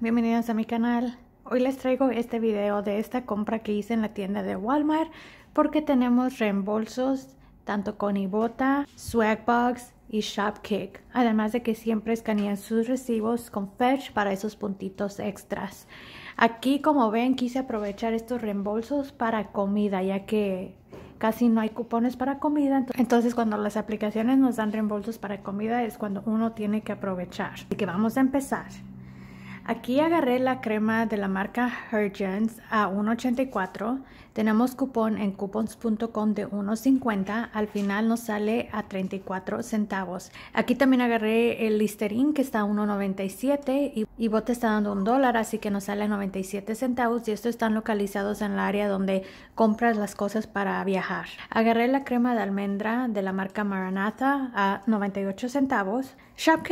bienvenidos a mi canal. Hoy les traigo este video de esta compra que hice en la tienda de Walmart porque tenemos reembolsos tanto con Ibota, Swagbox y Shopkick. Además de que siempre escanean sus recibos con Fetch para esos puntitos extras. Aquí como ven quise aprovechar estos reembolsos para comida ya que casi no hay cupones para comida. Entonces cuando las aplicaciones nos dan reembolsos para comida es cuando uno tiene que aprovechar. Así que vamos a empezar. Aquí agarré la crema de la marca Hergens a 1.84. Tenemos cupón en coupons.com de 1.50. Al final nos sale a 34 centavos. Aquí también agarré el Listerine que está a 1.97 y, Bote está dando un dólar, así que nos sale a 97 centavos. Y estos están localizados en el área donde compras las cosas para viajar. Agarré la crema de almendra de la marca Maranatha a 98 centavos.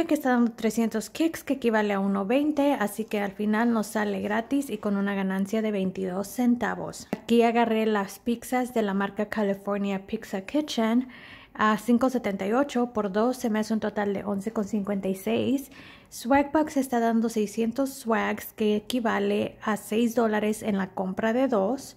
que está dando 300 kicks que equivale a 1.20 así que al final nos sale gratis y con una ganancia de 22 centavos. Aquí agarré las pizzas de la marca California Pizza Kitchen a 5.78 por 2 se me hace un total de 11.56. Swagbucks está dando 600 swags que equivale a 6 dólares en la compra de dos.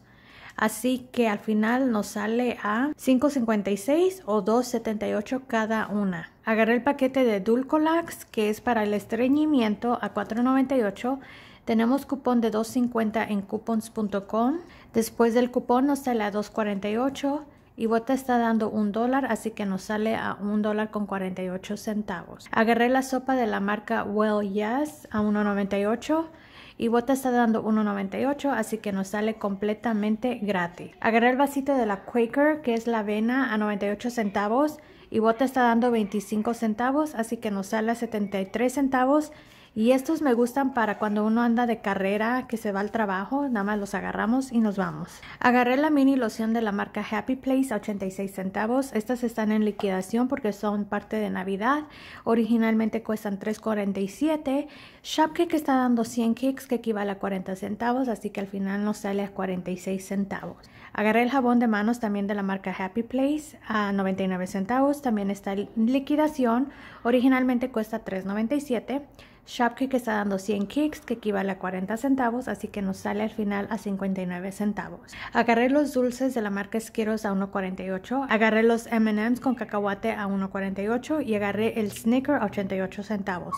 Así que al final nos sale a 5.56 o 2.78 cada una. Agarré el paquete de Dulcolax, que es para el estreñimiento, a $4.98. Tenemos cupón de $2.50 en coupons.com. Después del cupón nos sale a $2.48 y Bota está dando un dólar, así que nos sale a un dólar con 48 centavos. Agarré la sopa de la marca Well Yes a 1.98 y Bota está dando 1.98, así que nos sale completamente gratis. Agarré el vasito de la Quaker, que es la avena, a 98 centavos y Bota está dando 25 centavos, así que nos sale a 73 centavos. Y estos me gustan para cuando uno anda de carrera, que se va al trabajo, nada más los agarramos y nos vamos. Agarré la mini loción de la marca Happy Place a 86 centavos. Estas están en liquidación porque son parte de Navidad. Originalmente cuestan $3.47. Shopkick está dando 100 kicks que equivale a 40 centavos, así que al final nos sale a 46 centavos. Agarré el jabón de manos también de la marca Happy Place a 99 centavos. También está liquidación. Originalmente cuesta $3.97. que está dando 100 kicks, que equivale a 40 centavos, así que nos sale al final a 59 centavos. Agarré los dulces de la marca Skittles a 1.48, agarré los M&M's con cacahuate a 1.48 y agarré el Snicker a 88 centavos.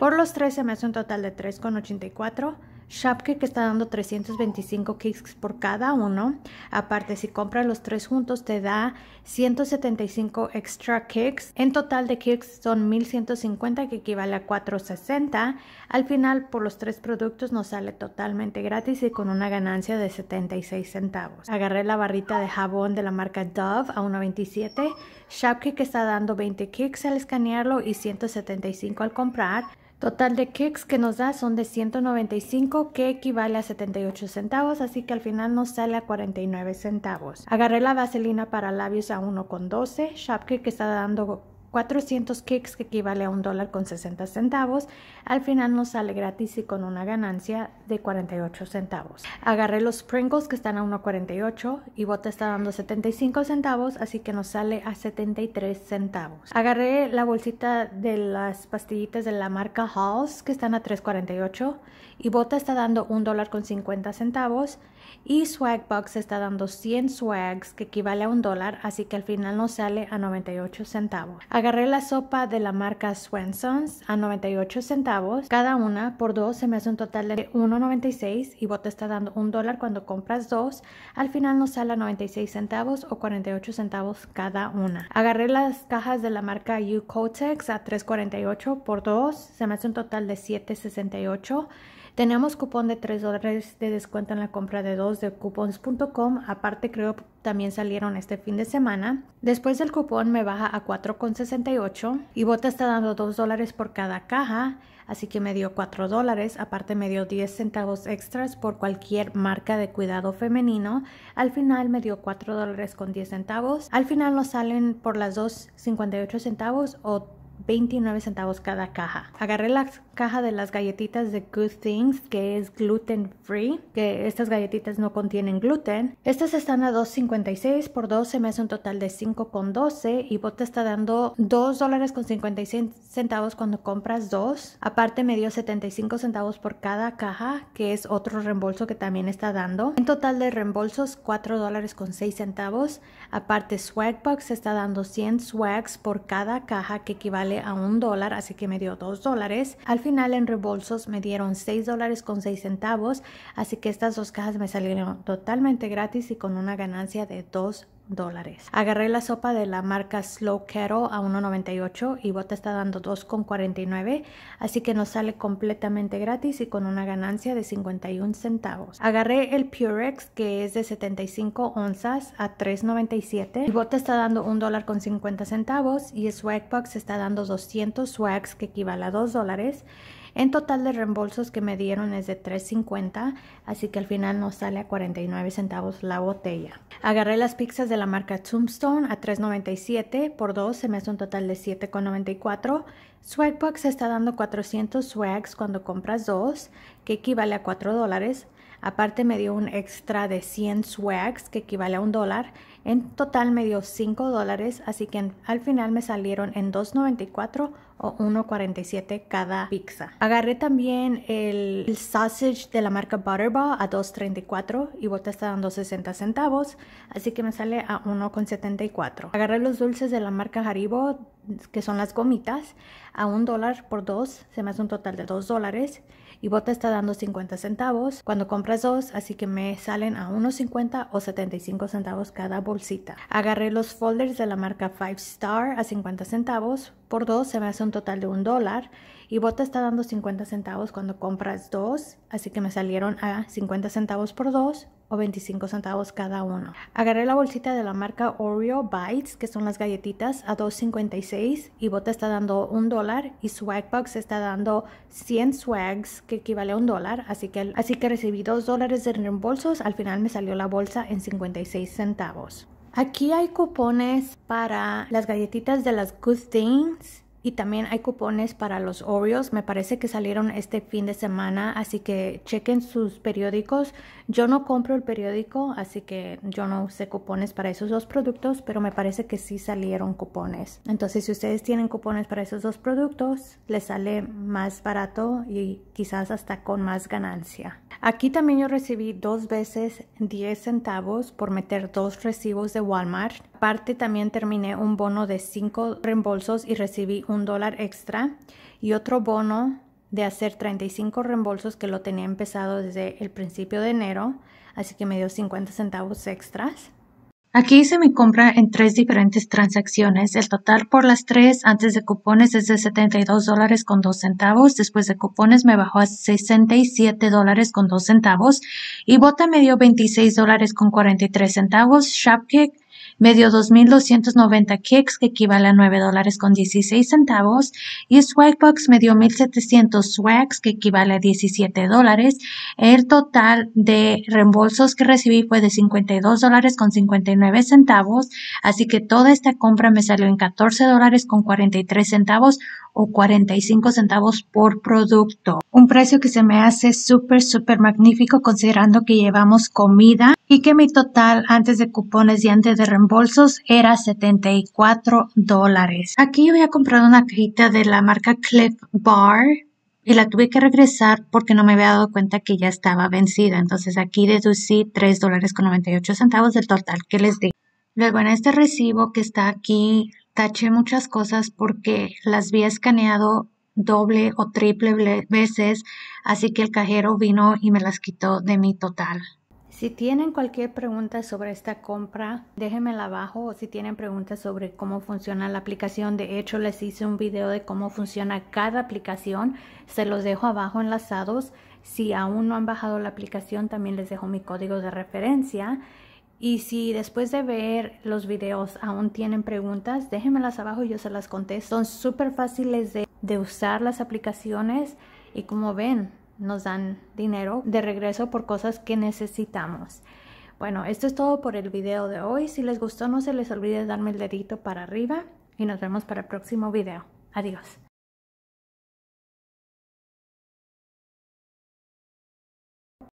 Por los tres se me hace un total de 3.84 Shopkick está dando 325 kicks por cada uno. Aparte, si compras los tres juntos, te da 175 extra kicks. En total de kicks son 1150, que equivale a 460. Al final, por los tres productos, nos sale totalmente gratis y con una ganancia de 76 centavos. Agarré la barrita de jabón de la marca Dove a 1.27. Shopkick está dando 20 kicks al escanearlo y 175 al comprar. Total de kicks que nos da son de 195 que equivale a 78 centavos, así que al final nos sale a 49 centavos. Agarré la vaselina para labios a 1,12, Shopkick está dando 400 kicks que equivale a un dólar con 60 centavos. Al final nos sale gratis y con una ganancia de 48 centavos. Agarré los Pringles que están a 1.48 y Bota está dando 75 centavos, así que nos sale a 73 centavos. Agarré la bolsita de las pastillitas de la marca Halls que están a 3.48 y Bota está dando un dólar con 50 centavos y Swagbucks está dando 100 swags, que equivale a un dólar, así que al final nos sale a 98 centavos. Agarré la sopa de la marca Swenson's a 98 centavos. Cada una por dos se me hace un total de 1.96 y vos te está dando un dólar cuando compras dos. Al final nos sale a 96 centavos o 48 centavos cada una. Agarré las cajas de la marca U-Cotex a 3.48 por dos. Se me hace un total de 7.68. Tenemos cupón de 3 dólares de descuento en la compra de dos de coupons.com. Aparte creo también salieron este fin de semana. Después del cupón me baja a 4,68 y Bota está dando 2 dólares por cada caja, así que me dio 4 dólares. Aparte me dio 10 centavos extras por cualquier marca de cuidado femenino. Al final me dio 4 dólares con 10 centavos. Al final nos salen por las 2,58 centavos o 29 centavos cada caja. Agarré la caja de las galletitas de Good Things, que es gluten free, que estas galletitas no contienen gluten. Estas están a 2.56 por 12, me hace un total de 5.12 y Bot está dando 2 dólares con 56 centavos cuando compras dos. Aparte me dio 75 centavos por cada caja, que es otro reembolso que también está dando. En total de reembolsos, 4 dólares con 6 centavos. Aparte Swagbox está dando 100 swags por cada caja, que equivale a un dólar, así que me dio dos dólares. Al final en rebolsos me dieron seis dólares con seis centavos, así que estas dos cajas me salieron totalmente gratis y con una ganancia de dos Agarré la sopa de la marca Slow Kettle a 1.98 y Bota está dando 2.49, así que nos sale completamente gratis y con una ganancia de 51 centavos. Agarré el Purex que es de 75 onzas a 3.97 y Bota está dando $1.50 y Swagbox está dando 200 swags que equivale a 2 dólares en total de reembolsos que me dieron es de $3.50, así que al final nos sale a 49 centavos la botella. Agarré las pizzas de la marca Tombstone a $3.97 por dos, se me hace un total de $7.94. Swagbucks está dando 400 swags cuando compras dos, que equivale a 4 dólares. Aparte me dio un extra de 100 swags que equivale a un dólar. En total me dio 5 dólares, así que al final me salieron en 2.94 o 1.47 cada pizza. Agarré también el, sausage de la marca Butterball a 2.34 y Bota está dando 60 centavos, así que me sale a 1.74. Agarré los dulces de la marca Haribo, que son las gomitas, a un dólar por dos, se me hace un total de 2 dólares y Bota está dando 50 centavos cuando compras dos, así que me salen a unos 50 o 75 centavos cada bolsita. Agarré los folders de la marca Five Star a 50 centavos, por dos se me hace un total de un dólar y Bota está dando 50 centavos cuando compras dos, así que me salieron a 50 centavos por dos o 25 centavos cada uno. Agarré la bolsita de la marca Oreo Bites, que son las galletitas, a 2.56 y Bota está dando un dólar y Swagbox está dando 100 swags, que equivale a un dólar. Así que, así que recibí 2 dólares de reembolsos. Al final me salió la bolsa en 56 centavos. Aquí hay cupones para las galletitas de las Good Things y también hay cupones para los Oreos. Me parece que salieron este fin de semana, así que chequen sus periódicos. Yo no compro el periódico, así que yo no usé cupones para esos dos productos, pero me parece que sí salieron cupones. Entonces, si ustedes tienen cupones para esos dos productos, les sale más barato y quizás hasta con más ganancia. Aquí también yo recibí dos veces 10 centavos por meter dos recibos de Walmart. Aparte también terminé un bono de cinco reembolsos y recibí un dólar extra y otro bono de hacer 35 reembolsos que lo tenía empezado desde el principio de enero, así que me dio 50 centavos extras. Aquí hice mi compra en tres diferentes transacciones. El total por las tres antes de cupones es de 72 dólares con dos centavos. Después de cupones me bajó a 67 dólares con dos centavos. Y Bota me dio 26 dólares con 43 centavos. Shopkick me 2.290 kicks, que equivale a 9 dólares con 16 centavos, y Swagbox me dio 1.700 swags, que equivale a 17 dólares. El total de reembolsos que recibí fue de 52 dólares con 59 centavos, así que toda esta compra me salió en 14 dólares con 43 centavos o 45 centavos por producto. Un precio que se me hace súper, súper magnífico considerando que llevamos comida y que mi total antes de cupones y antes de reembolsos era 74 dólares. Aquí yo había comprado una cajita de la marca Cliff Bar y la tuve que regresar porque no me había dado cuenta que ya estaba vencida. Entonces aquí deducí 3 dólares con 98 centavos del total que les di. Luego en este recibo que está aquí taché muchas cosas porque las había escaneado doble o triple veces, así que el cajero vino y me las quitó de mi total. Si tienen cualquier pregunta sobre esta compra, déjenmela abajo o si tienen preguntas sobre cómo funciona la aplicación. De hecho, les hice un video de cómo funciona cada aplicación. Se los dejo abajo enlazados. Si aún no han bajado la aplicación, también les dejo mi código de referencia. Y si después de ver los videos aún tienen preguntas, déjenmelas abajo y yo se las contesto. Son súper fáciles de, de usar las aplicaciones y como ven, nos dan dinero de regreso por cosas que necesitamos. Bueno, esto es todo por el video de hoy. Si les gustó no se les olvide darme el dedito para arriba y nos vemos para el próximo video. Adiós.